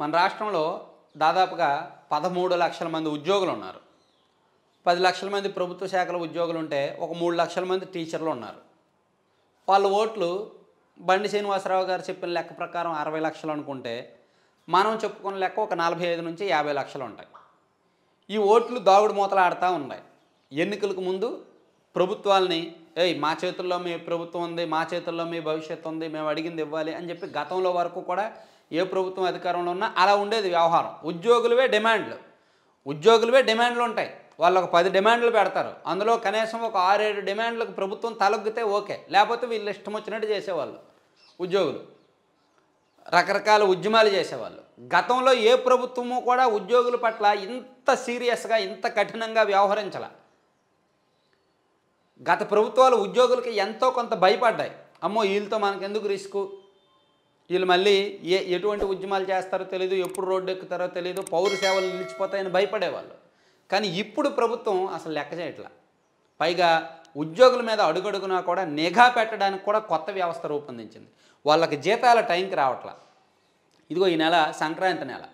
మన రాష్ట్రంలో దాదాపుగా పదమూడు లక్షల మంది ఉద్యోగులు ఉన్నారు పది లక్షల మంది ప్రభుత్వ శాఖల ఉద్యోగులు ఉంటే ఒక మూడు లక్షల మంది టీచర్లు ఉన్నారు వాళ్ళ ఓట్లు బండి శ్రీనివాసరావు గారు చెప్పిన లెక్క ప్రకారం అరవై లక్షలు అనుకుంటే మనం చెప్పుకున్న లెక్క ఒక నలభై ఐదు నుంచి యాభై లక్షలు ఉంటాయి ఈ ఓట్లు దాగుడు మూతలు ఆడుతూ ఉన్నాయి ఎన్నికలకు ముందు ప్రభుత్వాల్ని ఏయ్ మా చేతుల్లో మీ ప్రభుత్వం ఉంది మా చేతుల్లో మీ భవిష్యత్తు ఉంది మేము అడిగింది ఇవ్వాలి అని చెప్పి గతంలో వరకు కూడా ఏ ప్రభుత్వం అధికారంలో ఉన్నా అలా ఉండేది వ్యవహారం ఉద్యోగులవే డిమాండ్లు ఉద్యోగులవే డిమాండ్లు ఉంటాయి వాళ్ళు ఒక పది డిమాండ్లు పెడతారు అందులో కనీసం ఒక ఆరేడు డిమాండ్లకు ప్రభుత్వం తలొగ్గితే ఓకే లేకపోతే వీళ్ళు ఇష్టం వచ్చినట్టు చేసేవాళ్ళు ఉద్యోగులు రకరకాల ఉద్యమాలు చేసేవాళ్ళు గతంలో ఏ ప్రభుత్వము కూడా ఉద్యోగుల పట్ల ఇంత సీరియస్గా ఇంత కఠినంగా వ్యవహరించాల గత ప్రభుత్వాలు ఉద్యోగులకి ఎంతో కొంత భయపడ్డాయి అమ్మో వీళ్ళతో మనకెందుకు రిస్క్ వీళ్ళు మళ్ళీ ఏ ఎటువంటి ఉద్యమాలు చేస్తారో తెలియదు ఎప్పుడు రోడ్డు ఎక్కుతారో తెలియదు పౌర సేవలు నిలిచిపోతాయని భయపడేవాళ్ళు కానీ ఇప్పుడు ప్రభుత్వం అసలు లెక్క చేయట్లా పైగా ఉద్యోగుల మీద అడుగడుగునా కూడా నిఘా పెట్టడానికి కూడా కొత్త వ్యవస్థ రూపొందించింది వాళ్ళకి జీతాల టైంకి రావట్లా ఇదిగో ఈ నెల సంక్రాంతి నెల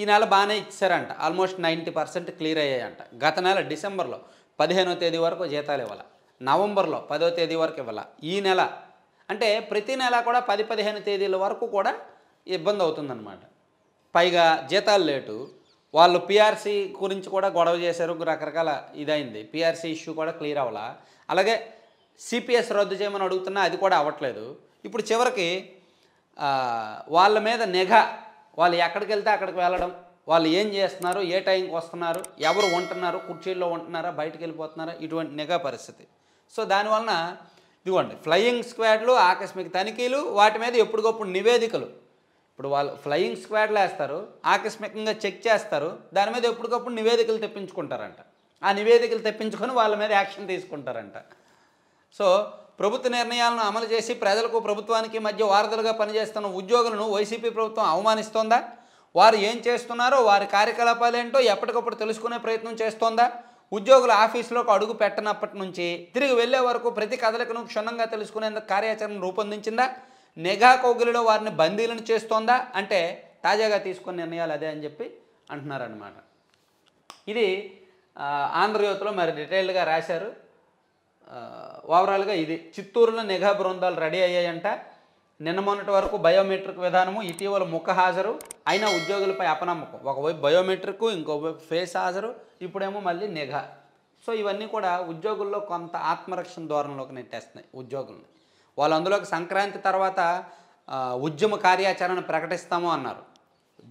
ఈ నెల బాగానే ఇచ్చారంట ఆల్మోస్ట్ నైంటీ పర్సెంట్ క్లియర్ అయ్యాయంట గత నెల డిసెంబర్లో పదిహేనో తేదీ వరకు జీతాలు ఇవ్వాలి నవంబర్లో పదో తేదీ వరకు ఇవ్వాల ఈ నెల అంటే ప్రతి నెల కూడా పది పదిహేను తేదీల వరకు కూడా ఇబ్బంది అవుతుందన్నమాట పైగా జీతాలు లేటు వాళ్ళు పిఆర్సీ గురించి కూడా గొడవ చేశారు రకరకాల ఇదైంది పిఆర్సీ ఇష్యూ కూడా క్లియర్ అవ్వాలా అలాగే సిపిఎస్ రద్దు చేయమని అడుగుతున్నా అది కూడా అవ్వట్లేదు ఇప్పుడు చివరికి వాళ్ళ మీద నిఘా వాళ్ళు ఎక్కడికి వెళ్తే అక్కడికి వెళ్ళడం వాళ్ళు ఏం చేస్తున్నారు ఏ టైంకి వస్తున్నారు ఎవరు ఉంటున్నారు కుర్చీల్లో ఉంటున్నారా బయటకు వెళ్ళిపోతున్నారా ఇటువంటి నిఘా పరిస్థితి సో దానివలన ఇదిగోండి ఫ్లయింగ్ స్క్వాడ్లు ఆకస్మిక తనిఖీలు వాటి మీద ఎప్పటికప్పుడు నివేదికలు ఇప్పుడు వాళ్ళు ఫ్లయింగ్ స్క్వాడ్లు వేస్తారు ఆకస్మికంగా చెక్ చేస్తారు దాని మీద ఎప్పటికప్పుడు నివేదికలు తెప్పించుకుంటారంట ఆ నివేదికలు తెప్పించుకొని వాళ్ళ మీద యాక్షన్ తీసుకుంటారంట సో ప్రభుత్వ నిర్ణయాలను అమలు చేసి ప్రజలకు ప్రభుత్వానికి మధ్య వారధులుగా పనిచేస్తున్న ఉద్యోగులను వైసీపీ ప్రభుత్వం అవమానిస్తోందా వారు ఏం చేస్తున్నారో వారి కార్యకలాపాలు ఏంటో ఎప్పటికప్పుడు తెలుసుకునే ప్రయత్నం చేస్తోందా ఉద్యోగుల ఆఫీసులోకి అడుగు పెట్టనప్పటి నుంచి తిరిగి వెళ్లే వరకు ప్రతి కదలికను క్షుణ్ణంగా తెలుసుకునేందుకు కార్యాచరణ రూపొందించిందా నిఘా కౌగిలిలో వారిని బందీలను చేస్తోందా అంటే తాజాగా తీసుకున్న నిర్ణయాలు అదే అని చెప్పి అంటున్నారనమాట ఇది ఆంధ్రజ్యోతిలో మరి డీటెయిల్డ్గా రాశారు ఓవరాల్గా ఇది చిత్తూరులో నిఘా బృందాలు రెడీ అయ్యాయంట నిన్న మొన్నటి వరకు బయోమెట్రిక్ విధానము ఇటీవల ముఖ హాజరు అయినా ఉద్యోగులపై అపనమ్మకం ఒకవైపు బయోమెట్రిక్ ఇంకోవైపు ఫేస్ హాజరు ఇప్పుడేమో మళ్ళీ నిఘా సో ఇవన్నీ కూడా ఉద్యోగుల్లో కొంత ఆత్మరక్షణ ధోరణిలోకి నెట్టేస్తున్నాయి ఉద్యోగుల్ని వాళ్ళు అందులోకి సంక్రాంతి తర్వాత ఉద్యమ కార్యాచరణ ప్రకటిస్తాము అన్నారు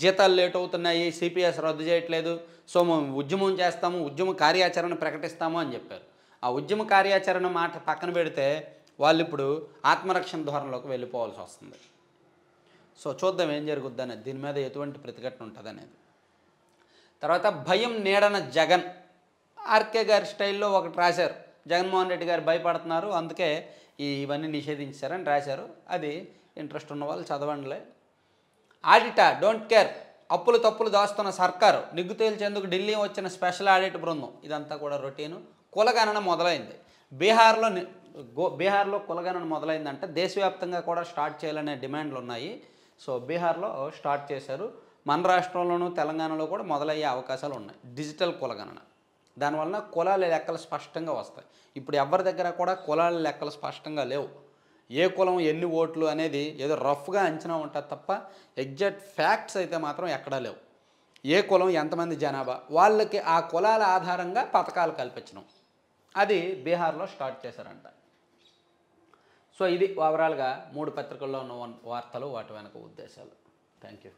జీతాలు లేట్ అవుతున్నాయి సిపిఎస్ రద్దు చేయట్లేదు సో మేము ఉద్యమం చేస్తాము ఉద్యమ కార్యాచరణ ప్రకటిస్తాము అని చెప్పారు ఆ ఉద్యమ కార్యాచరణ మాట పక్కన పెడితే వాళ్ళు ఇప్పుడు ఆత్మరక్షణ ధోరణిలోకి వెళ్ళిపోవాల్సి వస్తుంది సో చూద్దాం ఏం జరుగుద్ది అనేది దీని మీద ఎటువంటి ప్రతిఘటన ఉంటుంది అనేది తర్వాత భయం నీడన జగన్ ఆర్కే గారి స్టైల్లో ఒకటి రాశారు జగన్మోహన్ రెడ్డి గారు భయపడుతున్నారు అందుకే ఇవన్నీ నిషేధించారని రాశారు అది ఇంట్రెస్ట్ ఉన్న వాళ్ళు చదవండిలే ఆడిటా డోంట్ కేర్ అప్పులు తప్పులు దాస్తున్న సర్కారు నిగ్గు తేల్చేందుకు ఢిల్లీ వచ్చిన స్పెషల్ ఆడిట్ బృందం ఇదంతా కూడా రొటీను కులగణన మొదలైంది బీహార్లో గో బీహార్లో కులగణన మొదలైందంటే దేశవ్యాప్తంగా కూడా స్టార్ట్ చేయాలనే డిమాండ్లు ఉన్నాయి సో బీహార్లో స్టార్ట్ చేశారు మన రాష్ట్రంలోనూ తెలంగాణలో కూడా మొదలయ్యే అవకాశాలు ఉన్నాయి డిజిటల్ కులగణన దానివలన కులాల లెక్కలు స్పష్టంగా వస్తాయి ఇప్పుడు ఎవరి దగ్గర కూడా కులాల లెక్కలు స్పష్టంగా లేవు ఏ కులం ఎన్ని ఓట్లు అనేది ఏదో రఫ్గా అంచనా ఉంటుంది తప్ప ఎగ్జాక్ట్ ఫ్యాక్ట్స్ అయితే మాత్రం ఎక్కడా లేవు ఏ కులం ఎంతమంది జనాభా వాళ్ళకి ఆ కులాల ఆధారంగా పథకాలు కల్పించడం అది బీహార్లో స్టార్ట్ చేశారంట సో ఇది ఓవరాల్గా మూడు పత్రికల్లో ఉన్న వార్తలు వాటి వెనక ఉద్దేశాలు థ్యాంక్ యూ